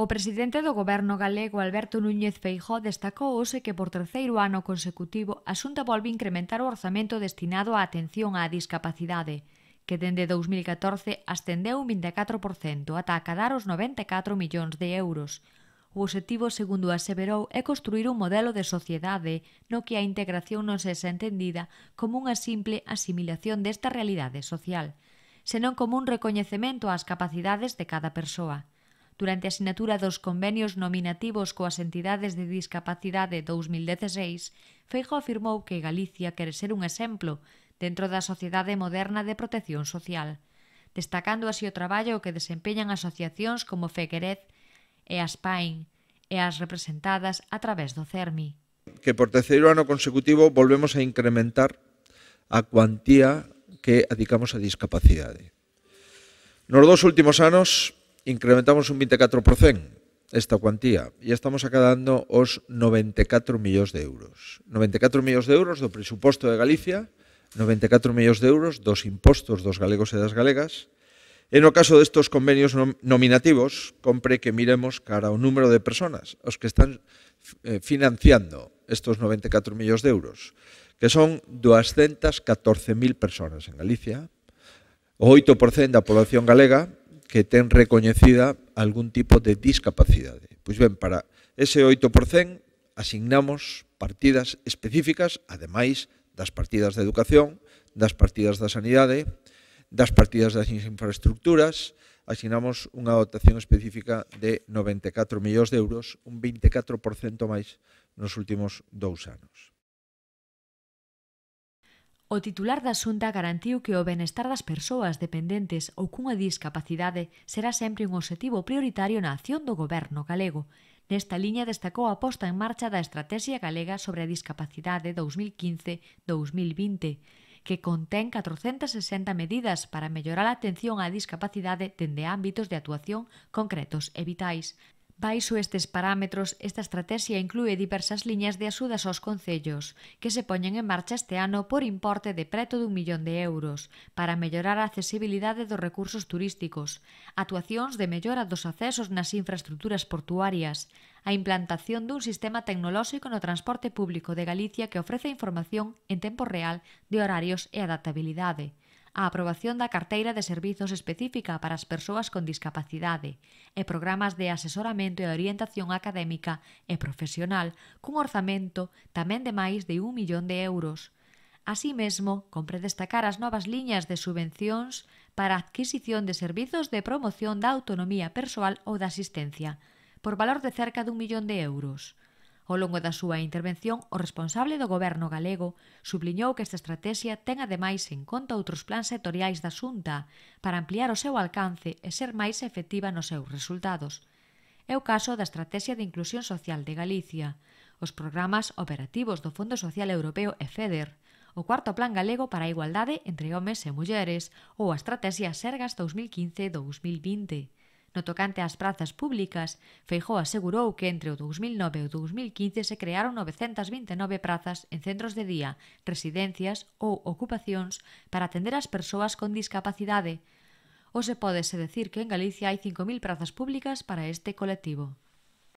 O presidente do goberno galego Alberto Núñez Feijó destacou hoxe que por terceiro ano consecutivo a Xunta volve incrementar o orzamento destinado á atención á discapacidade, que dende 2014 ascendeu un 24% ata acadar os 94 millóns de euros. O obxectivo, segundo aseverou, é construir un modelo de sociedade no que a integración non se entendida como unha simple asimilación desta realidade social, senón como un recoñecemento ás capacidades de cada persoa durante a asinatura dos convenios nominativos coas entidades de discapacidade 2016, Feijo afirmou que Galicia quere ser un exemplo dentro da sociedade moderna de protección social, destacando así o traballo que desempeñan asociacións como Fequerez e Aspain e as representadas a través do CERMI. Que por terceiro ano consecutivo volvemos a incrementar a cuantía que adicamos a discapacidade. Nos dous últimos anos Incrementamos un 24% esta cuantía e estamos acadando os 94 millóns de euros. 94 millóns de euros do presuposto de Galicia, 94 millóns de euros dos impostos dos galegos e das galegas. En o caso destos convenios nominativos, compre que miremos cara ao número de personas os que están eh, financiando estos 94 millóns de euros, que son 214.000 personas en Galicia, o 8% da población galega que ten recoñecida algún tipo de discapacidade. Pois ben, para ese 8% asignamos partidas específicas, ademais das partidas de educación, das partidas da sanidade, das partidas das infraestructuras, asignamos unha dotación específica de 94 millóns de euros, un 24% máis nos últimos dous anos. O titular da Xunta garantiu que o benestar das persoas dependentes ou cunha discapacidade será sempre un objetivo prioritario na acción do goberno galego. Nesta liña destacou a posta en marcha da Estrategia Galega sobre a Discapacidade 2015-2020, que contén 460 medidas para mellorar a atención á discapacidade dende ámbitos de actuación concretos e vitais. Baixo estes parámetros, esta estrategia inclúe diversas liñas de axudas aos concellos, que se poñen en marcha este ano por importe de preto dun millón de euros, para mellorar a accesibilidade dos recursos turísticos, actuacións de mellora dos accesos nas infraestructuras portuarias, a implantación dun sistema tecnolóxico no transporte público de Galicia que ofrece información en tempo real de horarios e adaptabilidade, a aprobación da carteira de servizos específica para as persoas con discapacidade e programas de asesoramento e orientación académica e profesional cun orzamento tamén de máis de un millón de euros. Así mesmo, compre destacar as novas liñas de subvencións para adquisición de servizos de promoción da autonomía persoal ou da asistencia, por valor de cerca dun millón de euros Ao longo da súa intervención, o responsable do goberno galego subliñou que esta estrategia ten ademais en conta outros plans sectoriais da Xunta para ampliar o seu alcance e ser máis efectiva nos seus resultados. É o caso da Estrategia de Inclusión Social de Galicia, os programas operativos do Fondo Social Europeo e FEDER, o cuarto Plan Galego para a Igualdade entre Homes e Mulleres ou a Estrategia Sergas 2015-2020, No tocante ás prazas públicas, Feijó asegurou que entre o 2009 e o 2015 se crearon 929 prazas en centros de día, residencias ou ocupacións para atender ás persoas con discapacidade. O se pode se decir que en Galicia hai 5.000 prazas públicas para este colectivo.